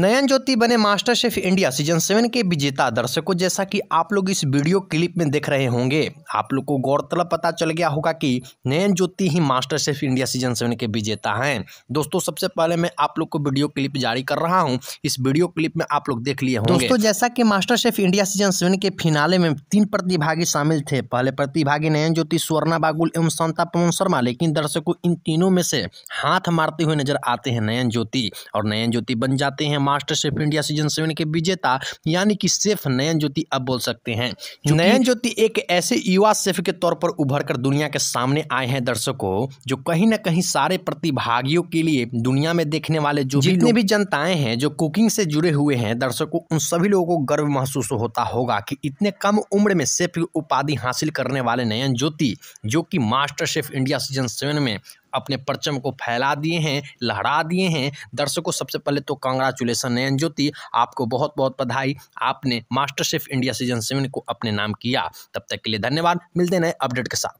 नयन ज्योति बने MasterChef India season seven के विजेता दर्शकों जैसा कि आप लोग इस वीडियो क्लिप में देख रहे होंगे आप लोग को गौरतलब पता चल गया होगा कि नयन ज्योति ही MasterChef India season seven के विजेता हैं दोस्तों सबसे पहले मैं आप लोग को वीडियो क्लिप जारी कर रहा हूं इस वीडियो क्लिप में आप लोग देख लिए दोस्तों जैसा की MasterChef India season seven के फिनाले में तीन प्रतिभागी शामिल थे पहले प्रतिभागी नयन ज्योति स्वर्णा बागुल एवं शांता पवन शर्मा लेकिन दर्शकों इन तीनों में से हाथ मारते हुए नजर आते हैं नयन ज्योति और नयन ज्योति बन जाते हैं MasterChef India season seven के विजेता यानी कि सेफ नयन ज्योति अब बोल सकते हैं नयन ज्योति एक ऐसे युवा सेफ के तौर पर उभर कर दुनिया के सामने आए हैं दर्शकों जो कहीं ना कहीं सारे प्रतिभागियों के लिए दुनिया में देखने वाले जो जितने भी जनताएं हैं जो कुकिंग से जुड़े हुए हैं दर्शकों उन सभी लोगों को गर्व महसूस होता होगा कि इतने कम उम्र में सेफ उपाधि हासिल करने वाले नयन ज्योति जो कि MasterChef India season seven में अपने परचम को फैला दिए हैं लहरा दिए हैं दर्शकों सबसे पहले तो कांग्रेचुलेसन नयन ज्योति आपको बहुत बहुत बधाई आपने MasterChef India season seven को अपने नाम किया तब तक के लिए धन्यवाद मिलते नए अपडेट के साथ